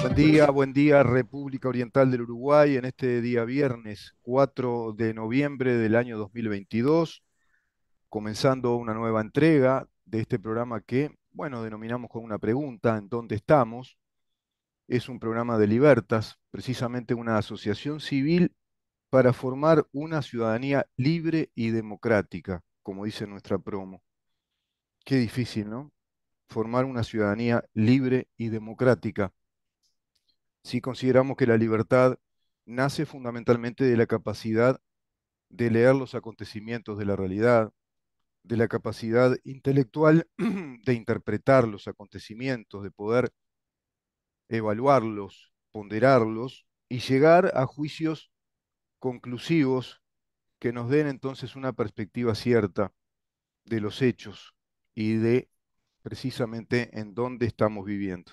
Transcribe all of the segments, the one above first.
Buen día, buen día República Oriental del Uruguay en este día viernes 4 de noviembre del año 2022, comenzando una nueva entrega de este programa que, bueno, denominamos con una pregunta, ¿en dónde estamos? Es un programa de Libertas, precisamente una asociación civil para formar una ciudadanía libre y democrática, como dice nuestra promo. Qué difícil, ¿no? formar una ciudadanía libre y democrática. Si consideramos que la libertad nace fundamentalmente de la capacidad de leer los acontecimientos de la realidad, de la capacidad intelectual de interpretar los acontecimientos, de poder evaluarlos, ponderarlos y llegar a juicios conclusivos que nos den entonces una perspectiva cierta de los hechos y de precisamente en dónde estamos viviendo.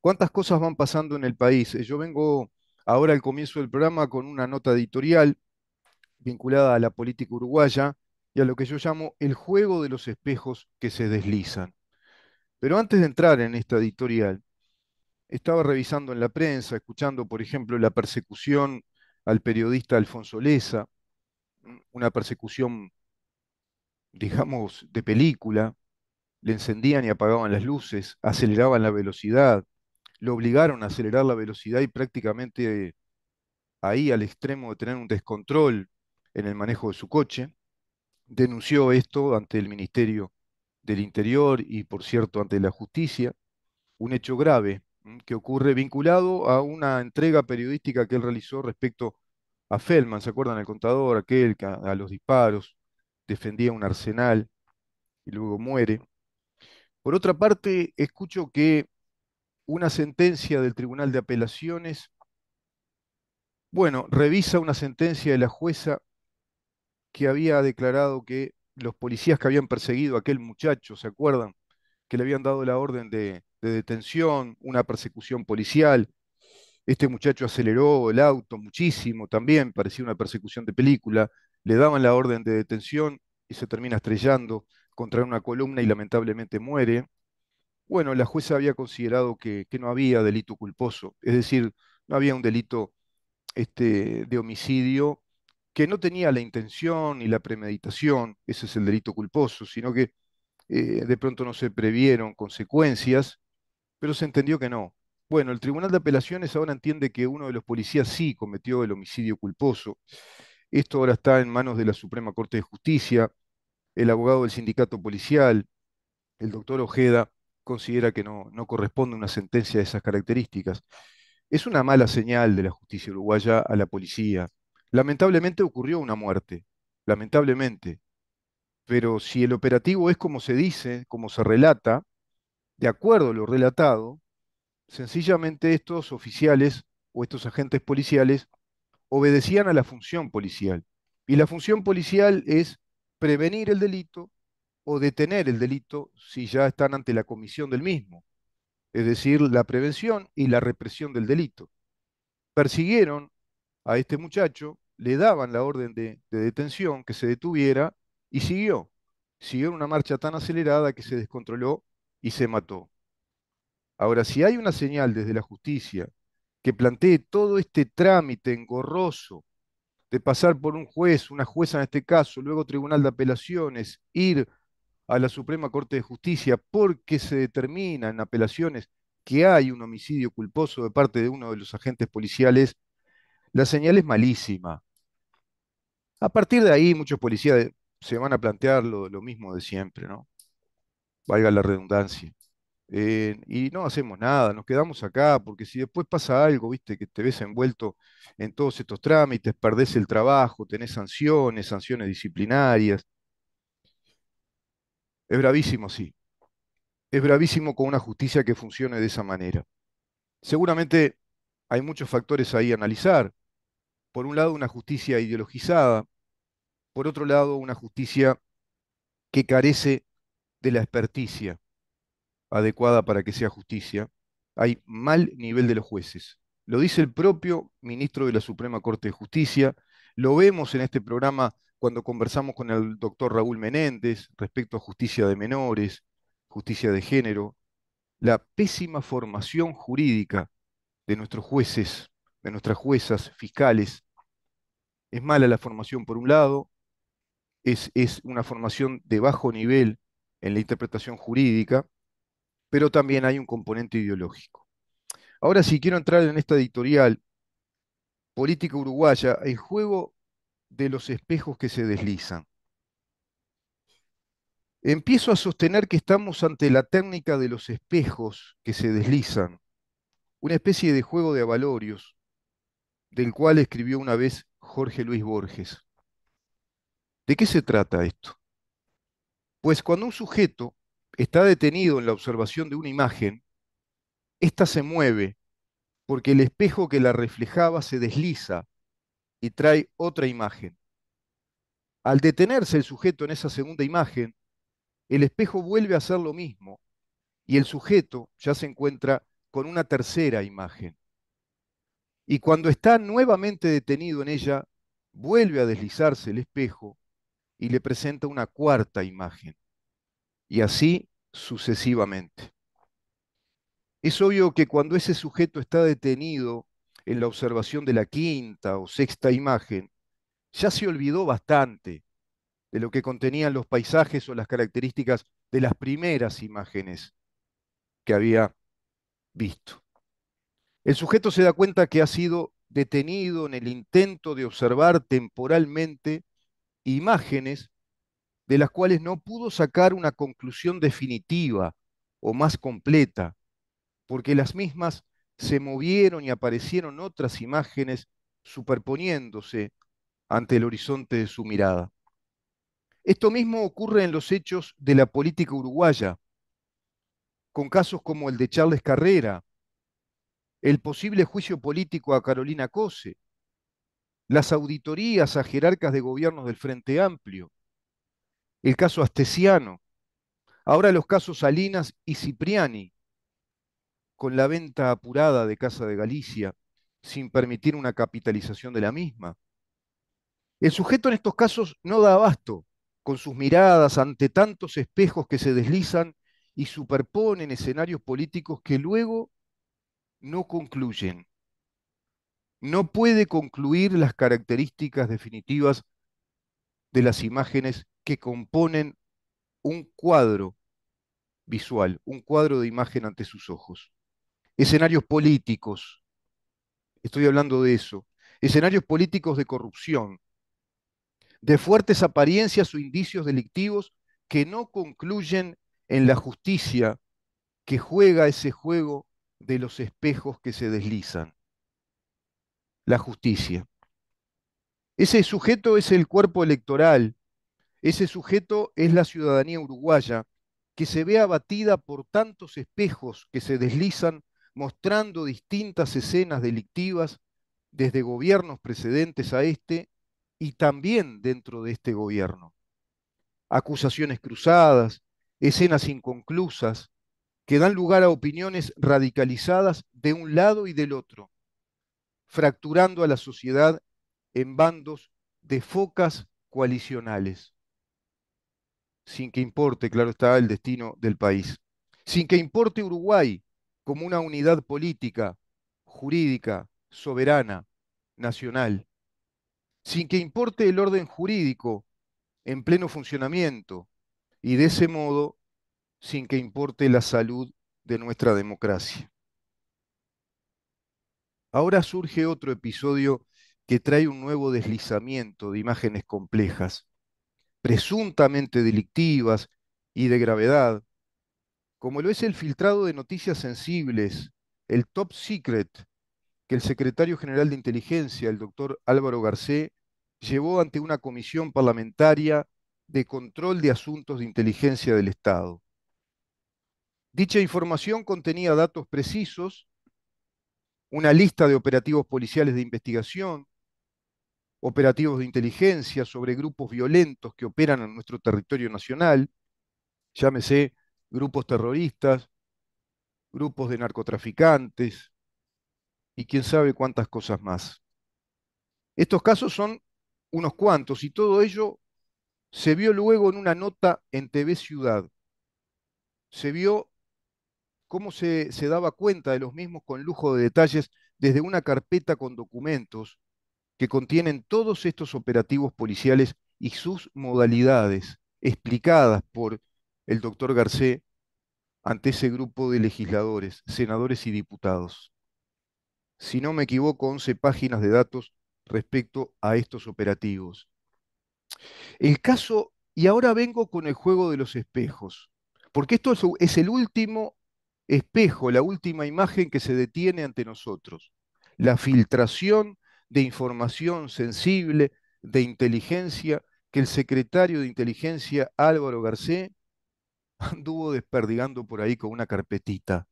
¿Cuántas cosas van pasando en el país? Eh, yo vengo ahora al comienzo del programa con una nota editorial vinculada a la política uruguaya y a lo que yo llamo el juego de los espejos que se deslizan. Pero antes de entrar en esta editorial, estaba revisando en la prensa, escuchando, por ejemplo, la persecución al periodista Alfonso Leza, una persecución, digamos, de película, le encendían y apagaban las luces, aceleraban la velocidad, lo obligaron a acelerar la velocidad y prácticamente ahí al extremo de tener un descontrol en el manejo de su coche. Denunció esto ante el Ministerio del Interior y, por cierto, ante la justicia, un hecho grave mm, que ocurre vinculado a una entrega periodística que él realizó respecto a Feldman, ¿se acuerdan? El contador, aquel a los disparos defendía un arsenal y luego muere. Por otra parte, escucho que una sentencia del Tribunal de Apelaciones, bueno, revisa una sentencia de la jueza que había declarado que los policías que habían perseguido a aquel muchacho, ¿se acuerdan? Que le habían dado la orden de, detención, una persecución policial. Este muchacho aceleró el auto muchísimo también, parecía una persecución de película. Le daban la orden de detención y se termina estrellando contra una columna y lamentablemente muere. Bueno, la jueza había considerado que, no había delito culposo, es decir, no había un delito este, de homicidio que no tenía la intención ni la premeditación, ese es el delito culposo, sino que eh, de pronto no se previeron consecuencias, pero se entendió que no. Bueno, el Tribunal de Apelaciones ahora entiende que uno de los policías sí cometió el homicidio culposo. Esto ahora está en manos de la Suprema Corte de Justicia el abogado del sindicato policial, el doctor Ojeda, considera que no, no corresponde una sentencia de esas características. Es una mala señal de la justicia uruguaya a la policía. Lamentablemente ocurrió una muerte, lamentablemente. Pero si el operativo es como se dice, como se relata, de acuerdo a lo relatado, sencillamente estos oficiales o estos agentes policiales obedecían a la función policial. Y la función policial es prevenir el delito o detener el delito si ya están ante la comisión del mismo, es decir, la prevención y la represión del delito. Persiguieron a este muchacho, le daban la orden de, detención, que se detuviera, y siguió. Siguió en una marcha tan acelerada que se descontroló y se mató. Ahora, si hay una señal desde la justicia que plantee todo este trámite engorroso de pasar por un juez, una jueza en este caso, luego Tribunal de Apelaciones, ir a la Suprema Corte de Justicia porque se determina en apelaciones que hay un homicidio culposo de parte de uno de los agentes policiales, la señal es malísima. A partir de ahí muchos policías se van a plantear lo, lo mismo de siempre, ¿no? Valga la redundancia. Eh, y no hacemos nada, nos quedamos acá, porque si después pasa algo, viste, que te ves envuelto en todos estos trámites, perdés el trabajo, tenés sanciones, sanciones disciplinarias. Es bravísimo, sí. Es bravísimo con una justicia que funcione de esa manera. Seguramente hay muchos factores ahí a analizar. Por un lado, una justicia ideologizada. Por otro lado, una justicia que carece de la experticia adecuada para que sea justicia. Hay mal nivel de los jueces. Lo dice el propio ministro de la Suprema Corte de Justicia. Lo vemos en este programa cuando conversamos con el doctor Raúl Menéndez respecto a justicia de menores, justicia de género, la pésima formación jurídica de nuestros jueces, de nuestras juezas fiscales. Es mala la formación por un lado, es, es una formación de bajo nivel en la interpretación jurídica, pero también hay un componente ideológico. Ahora si quiero entrar en esta editorial política uruguaya, el juego de los espejos que se deslizan. Empiezo a sostener que estamos ante la técnica de los espejos que se deslizan, una especie de juego de avalorios, del cual escribió una vez Jorge Luis Borges. ¿De qué se trata esto? Pues cuando un sujeto está detenido en la observación de una imagen, ésta se mueve porque el espejo que la reflejaba se desliza y trae otra imagen. Al detenerse el sujeto en esa segunda imagen, el espejo vuelve a hacer lo mismo y el sujeto ya se encuentra con una tercera imagen. Y cuando está nuevamente detenido en ella, vuelve a deslizarse el espejo y le presenta una cuarta imagen y así sucesivamente. Es obvio que cuando ese sujeto está detenido en la observación de la quinta o sexta imagen, ya se olvidó bastante de lo que contenían los paisajes o las características de las primeras imágenes que había visto. El sujeto se da cuenta que ha sido detenido en el intento de observar temporalmente imágenes de las cuales no pudo sacar una conclusión definitiva o más completa, porque las mismas se movieron y aparecieron otras imágenes superponiéndose ante el horizonte de su mirada. Esto mismo ocurre en los hechos de la política uruguaya, con casos como el de Charles Carrera, el posible juicio político a Carolina Cose, las auditorías a jerarcas de gobiernos del Frente Amplio, el caso Astesiano, ahora los casos Salinas y Cipriani, con la venta apurada de Casa de Galicia, sin permitir una capitalización de la misma. El sujeto en estos casos no da abasto con sus miradas ante tantos espejos que se deslizan y superponen escenarios políticos que luego no concluyen. No puede concluir las características definitivas de las imágenes que componen un cuadro visual, un cuadro de imagen ante sus ojos. Escenarios políticos, estoy hablando de eso, escenarios políticos de corrupción, de fuertes apariencias o indicios delictivos que no concluyen en la justicia que juega ese juego de los espejos que se deslizan. La justicia. Ese sujeto es el cuerpo electoral, ese sujeto es la ciudadanía uruguaya, que se ve abatida por tantos espejos que se deslizan mostrando distintas escenas delictivas desde gobiernos precedentes a este y también dentro de este gobierno. Acusaciones cruzadas, escenas inconclusas, que dan lugar a opiniones radicalizadas de un lado y del otro, fracturando a la sociedad en bandos de focas coalicionales sin que importe, claro está, el destino del país, sin que importe Uruguay como una unidad política, jurídica, soberana, nacional, sin que importe el orden jurídico en pleno funcionamiento y de ese modo sin que importe la salud de nuestra democracia. Ahora surge otro episodio que trae un nuevo deslizamiento de imágenes complejas, presuntamente delictivas y de gravedad, como lo es el filtrado de noticias sensibles, el top secret, que el secretario general de inteligencia, el doctor Álvaro Garcé, llevó ante una comisión parlamentaria de control de asuntos de inteligencia del Estado. Dicha información contenía datos precisos, una lista de operativos policiales de investigación, operativos de inteligencia sobre grupos violentos que operan en nuestro territorio nacional, llámese grupos terroristas, grupos de narcotraficantes y quién sabe cuántas cosas más. Estos casos son unos cuantos y todo ello se vio luego en una nota en TV Ciudad. Se vio cómo se, se daba cuenta de los mismos con lujo de detalles desde una carpeta con documentos que contienen todos estos operativos policiales y sus modalidades explicadas por el doctor Garcé ante ese grupo de legisladores, senadores y diputados. Si no me equivoco, 11 páginas de datos respecto a estos operativos. El caso, y ahora vengo con el juego de los espejos, porque esto es el último espejo, la última imagen que se detiene ante nosotros, la filtración de información sensible, de inteligencia, que el secretario de inteligencia Álvaro Garcés, anduvo desperdigando por ahí con una carpetita.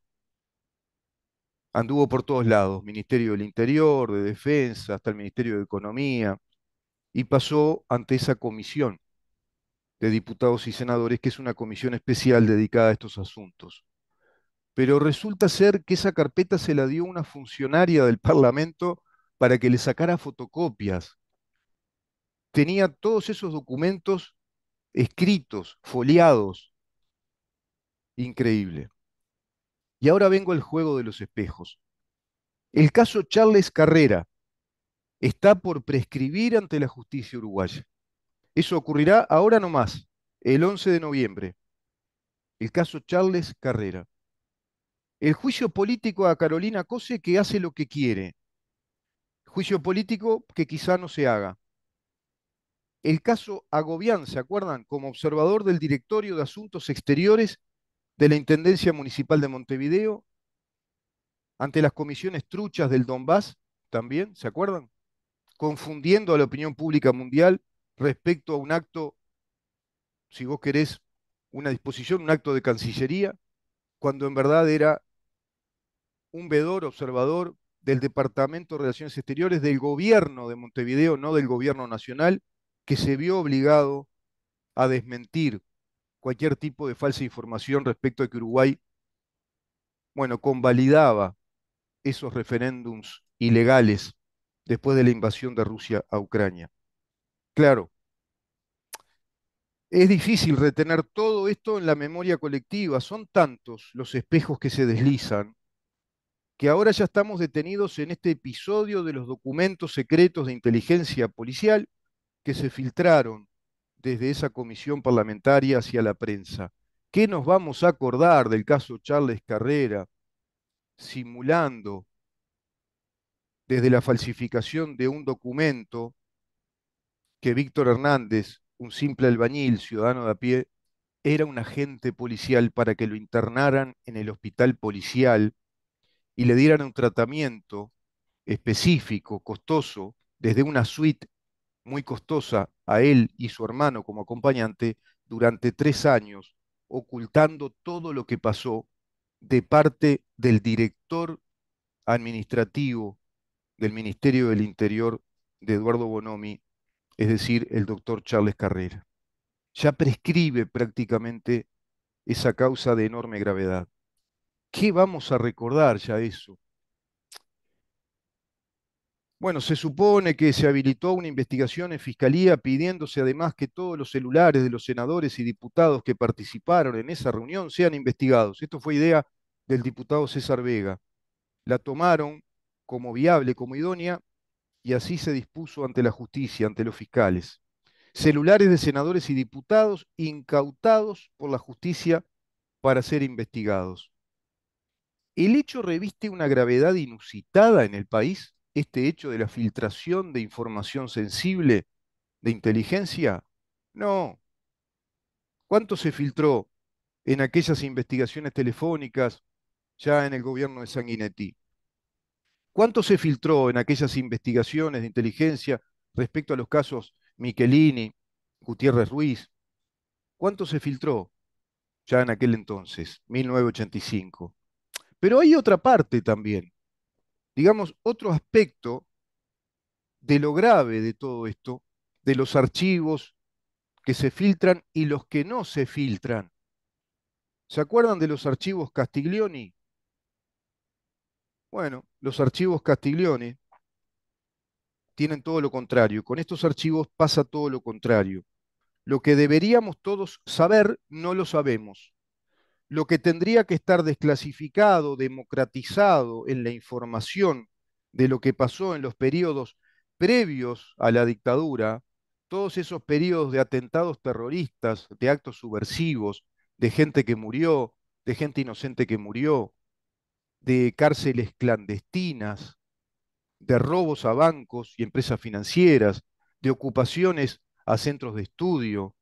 Anduvo por todos lados, Ministerio del Interior, de Defensa, hasta el Ministerio de Economía, y pasó ante esa comisión de diputados y senadores, que es una comisión especial dedicada a estos asuntos. Pero resulta ser que esa carpeta se la dio una funcionaria del Parlamento para que le sacara fotocopias. Tenía todos esos documentos escritos, foliados. Increíble. Y ahora vengo al juego de los espejos. El caso Charles Carrera está por prescribir ante la justicia uruguaya. Eso ocurrirá ahora nomás, el 11 de noviembre. El caso Charles Carrera. El juicio político a Carolina Cose que hace lo que quiere. Juicio político que quizá no se haga. El caso Agobián, ¿se acuerdan? Como observador del Directorio de Asuntos Exteriores de la Intendencia Municipal de Montevideo, ante las comisiones truchas del Donbass, también, ¿se acuerdan? Confundiendo a la opinión pública mundial respecto a un acto, si vos querés, una disposición, un acto de Cancillería, cuando en verdad era un vedor observador del Departamento de Relaciones Exteriores del gobierno de Montevideo, no del gobierno nacional, que se vio obligado a desmentir cualquier tipo de falsa información respecto a que Uruguay, bueno, convalidaba esos referéndums ilegales después de la invasión de Rusia a Ucrania. Claro, es difícil retener todo esto en la memoria colectiva, son tantos los espejos que se deslizan que ahora ya estamos detenidos en este episodio de los documentos secretos de inteligencia policial que se filtraron desde esa comisión parlamentaria hacia la prensa. ¿Qué nos vamos a acordar del caso Charles Carrera simulando desde la falsificación de un documento que Víctor Hernández, un simple albañil, ciudadano de a pie, era un agente policial para que lo internaran en el hospital policial y le dieran un tratamiento específico, costoso, desde una suite muy costosa a él y su hermano como acompañante durante tres años, ocultando todo lo que pasó de parte del director administrativo del Ministerio del Interior de Eduardo Bonomi, es decir, el doctor Charles Carrera. Ya prescribe prácticamente esa causa de enorme gravedad. ¿Qué vamos a recordar ya eso? Bueno, se supone que se habilitó una investigación en Fiscalía pidiéndose además que todos los celulares de los senadores y diputados que participaron en esa reunión sean investigados. Esto fue idea del diputado César Vega. La tomaron como viable, como idónea, y así se dispuso ante la justicia, ante los fiscales. Celulares de senadores y diputados incautados por la justicia para ser investigados. El hecho reviste una gravedad inusitada en el país, este hecho de la filtración de información sensible de inteligencia. No. ¿Cuánto se filtró en aquellas investigaciones telefónicas ya en el gobierno de Sanguinetti? ¿Cuánto se filtró en aquellas investigaciones de inteligencia respecto a los casos Michelini, Gutiérrez Ruiz? ¿Cuánto se filtró ya en aquel entonces, 1985? Pero hay otra parte también, digamos, otro aspecto de lo grave de todo esto, de los archivos que se filtran y los que no se filtran. ¿Se acuerdan de los archivos Castiglioni? Bueno, los archivos Castiglioni tienen todo lo contrario. Con estos archivos pasa todo lo contrario. Lo que deberíamos todos saber, no lo sabemos lo que tendría que estar desclasificado, democratizado en la información de lo que pasó en los periodos previos a la dictadura, todos esos periodos de atentados terroristas, de actos subversivos, de gente que murió, de gente inocente que murió, de cárceles clandestinas, de robos a bancos y empresas financieras, de ocupaciones a centros de estudio,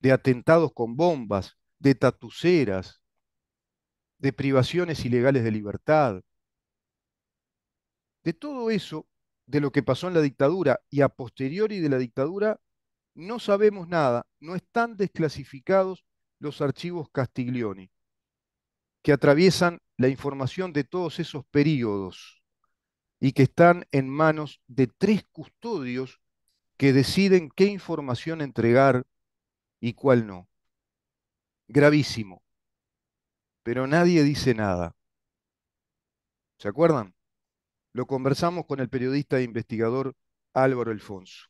de atentados con bombas, de tatuceras, de privaciones ilegales de libertad, de todo eso, de lo que pasó en la dictadura y a posteriori de la dictadura, no sabemos nada, no están desclasificados los archivos Castiglioni, que atraviesan la información de todos esos periodos y que están en manos de tres custodios que deciden qué información entregar y cuál no gravísimo. Pero nadie dice nada. ¿Se acuerdan? Lo conversamos con el periodista e investigador Álvaro Alfonso.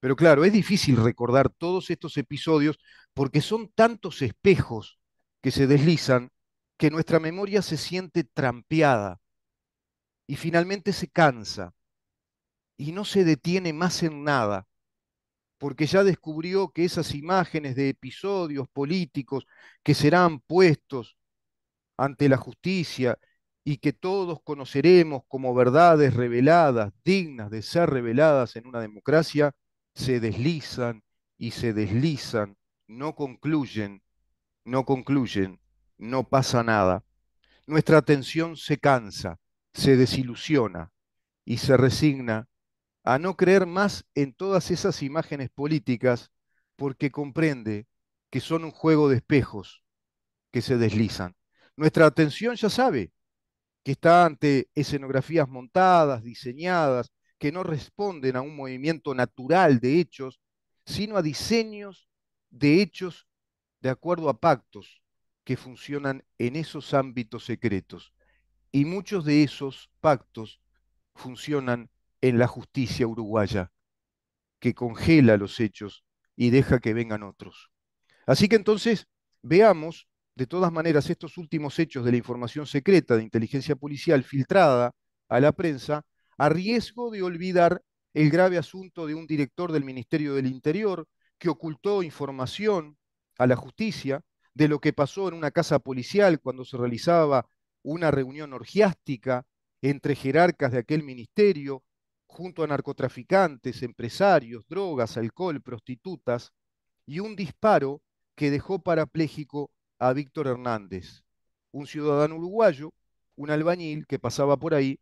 Pero claro, es difícil recordar todos estos episodios porque son tantos espejos que se deslizan que nuestra memoria se siente trampeada y finalmente se cansa y no se detiene más en nada porque ya descubrió que esas imágenes de episodios políticos que serán puestos ante la justicia y que todos conoceremos como verdades reveladas, dignas de ser reveladas en una democracia, se deslizan y se deslizan, no concluyen, no concluyen, no pasa nada. Nuestra atención se cansa, se desilusiona y se resigna a no creer más en todas esas imágenes políticas porque comprende que son un juego de espejos que se deslizan. Nuestra atención ya sabe que está ante escenografías montadas, diseñadas, que no responden a un movimiento natural de hechos, sino a diseños de hechos de acuerdo a pactos que funcionan en esos ámbitos secretos. Y muchos de esos pactos funcionan en la justicia uruguaya, que congela los hechos y deja que vengan otros. Así que entonces veamos, de todas maneras, estos últimos hechos de la información secreta de inteligencia policial filtrada a la prensa, a riesgo de olvidar el grave asunto de un director del Ministerio del Interior que ocultó información a la justicia de lo que pasó en una casa policial cuando se realizaba una reunión orgiástica entre jerarcas de aquel ministerio junto a narcotraficantes, empresarios, drogas, alcohol, prostitutas, y un disparo que dejó parapléjico a Víctor Hernández, un ciudadano uruguayo, un albañil que pasaba por ahí,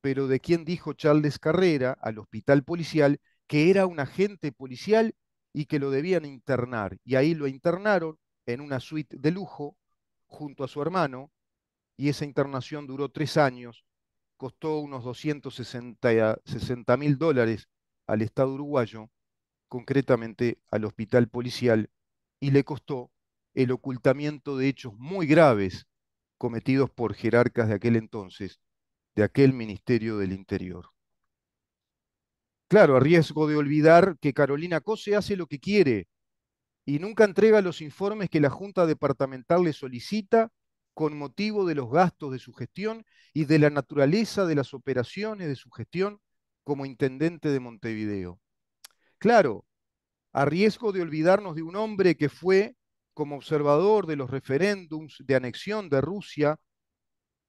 pero de quien dijo Charles Carrera al hospital policial que era un agente policial y que lo debían internar. Y ahí lo internaron en una suite de lujo junto a su hermano, y esa internación duró tres años costó unos 260 mil dólares al Estado uruguayo, concretamente al hospital policial, y le costó el ocultamiento de hechos muy graves cometidos por jerarcas de aquel entonces, de aquel Ministerio del Interior. Claro, a riesgo de olvidar que Carolina Cose hace lo que quiere y nunca entrega los informes que la Junta Departamental le solicita con motivo de los gastos de su gestión y de la naturaleza de las operaciones de su gestión como intendente de Montevideo. Claro, a riesgo de olvidarnos de un hombre que fue, como observador de los referéndums de anexión de Rusia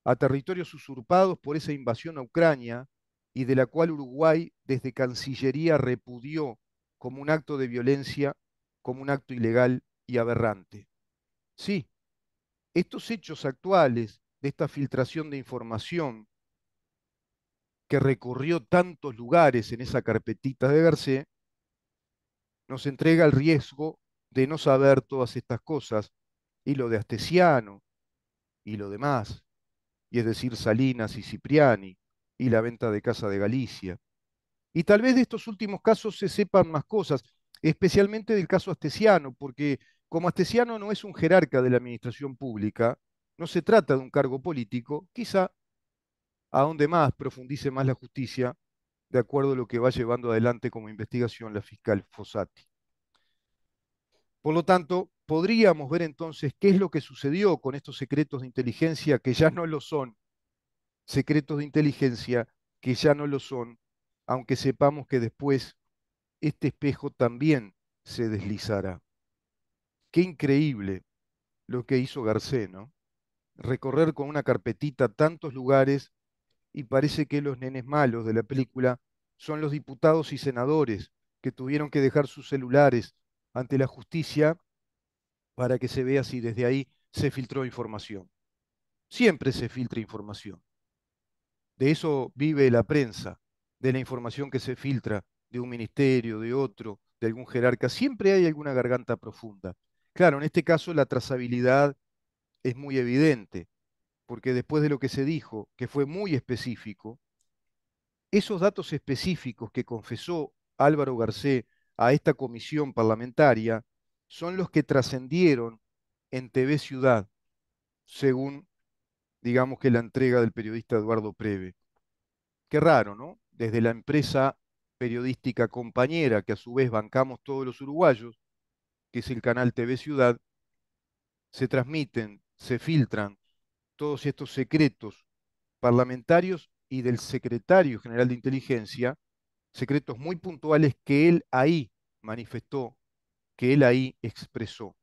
a territorios usurpados por esa invasión a Ucrania y de la cual Uruguay desde Cancillería repudió como un acto de violencia, como un acto ilegal y aberrante. Sí, estos hechos actuales de esta filtración de información que recorrió tantos lugares en esa carpetita de Garcés, nos entrega el riesgo de no saber todas estas cosas, y lo de Astesiano, y lo demás, y es decir, Salinas y Cipriani, y la venta de Casa de Galicia. Y tal vez de estos últimos casos se sepan más cosas, especialmente del caso Astesiano, porque como Astesiano no es un jerarca de la administración pública, no se trata de un cargo político, quizá a donde más profundice más la justicia, de acuerdo a lo que va llevando adelante como investigación la fiscal Fossati. Por lo tanto, podríamos ver entonces qué es lo que sucedió con estos secretos de inteligencia que ya no lo son, secretos de inteligencia que ya no lo son, aunque sepamos que después este espejo también se deslizará. Qué increíble lo que hizo Garcés, ¿no? Recorrer con una carpetita tantos lugares y parece que los nenes malos de la película son los diputados y senadores que tuvieron que dejar sus celulares ante la justicia para que se vea si desde ahí se filtró información. Siempre se filtra información. De eso vive la prensa, de la información que se filtra de un ministerio, de otro, de algún jerarca. Siempre hay alguna garganta profunda. Claro, en este caso la trazabilidad es muy evidente, porque después de lo que se dijo, que fue muy específico, esos datos específicos que confesó Álvaro Garcés a esta comisión parlamentaria son los que trascendieron en TV Ciudad, según, digamos que la entrega del periodista Eduardo Preve. Qué raro, ¿no? Desde la empresa periodística compañera, que a su vez bancamos todos los uruguayos, que es el canal TV Ciudad, se transmiten, se filtran todos estos secretos parlamentarios y del secretario general de inteligencia, secretos muy puntuales que él ahí manifestó, que él ahí expresó.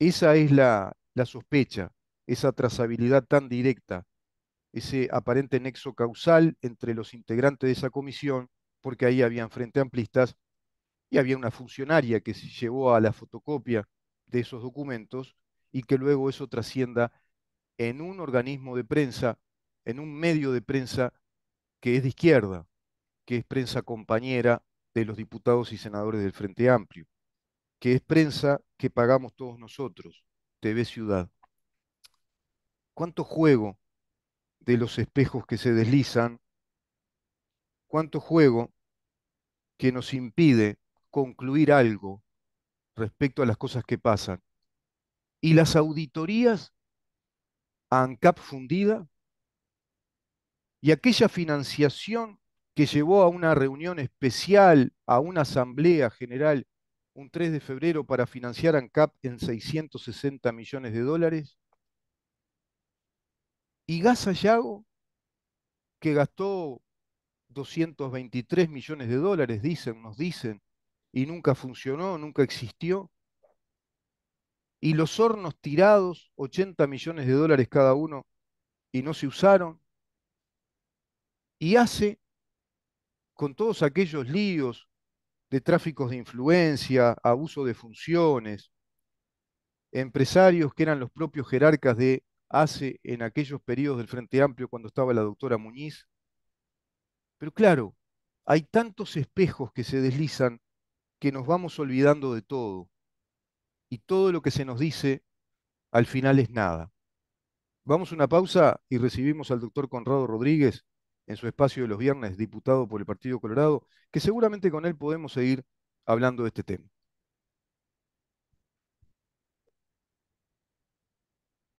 Esa es la, sospecha, esa trazabilidad tan directa, ese aparente nexo causal entre los integrantes de esa comisión, porque ahí habían frente amplistas y había una funcionaria que se llevó a la fotocopia de esos documentos y que luego eso trascienda en un organismo de prensa, en un medio de prensa que es de izquierda, que es prensa compañera de los diputados y senadores del Frente Amplio, que es prensa que pagamos todos nosotros, TV Ciudad. ¿Cuánto juego de los espejos que se deslizan? ¿Cuánto juego que nos impide concluir algo respecto a las cosas que pasan. Y las auditorías a ANCAP fundida y aquella financiación que llevó a una reunión especial, a una asamblea general un 3 de febrero para financiar ANCAP en 660 millones de dólares. Y Gas Yago que gastó 223 millones de dólares, dicen, nos dicen, y nunca funcionó, nunca existió. Y los hornos tirados, 80 millones de dólares cada uno, y no se usaron. Y hace, con todos aquellos líos de tráficos de influencia, abuso de funciones, empresarios que eran los propios jerarcas de hace en aquellos periodos del Frente Amplio cuando estaba la doctora Muñiz. Pero claro, hay tantos espejos que se deslizan que nos vamos olvidando de todo y todo lo que se nos dice al final es nada. Vamos a una pausa y recibimos al doctor Conrado Rodríguez en su espacio de los viernes, diputado por el Partido Colorado, que seguramente con él podemos seguir hablando de este tema.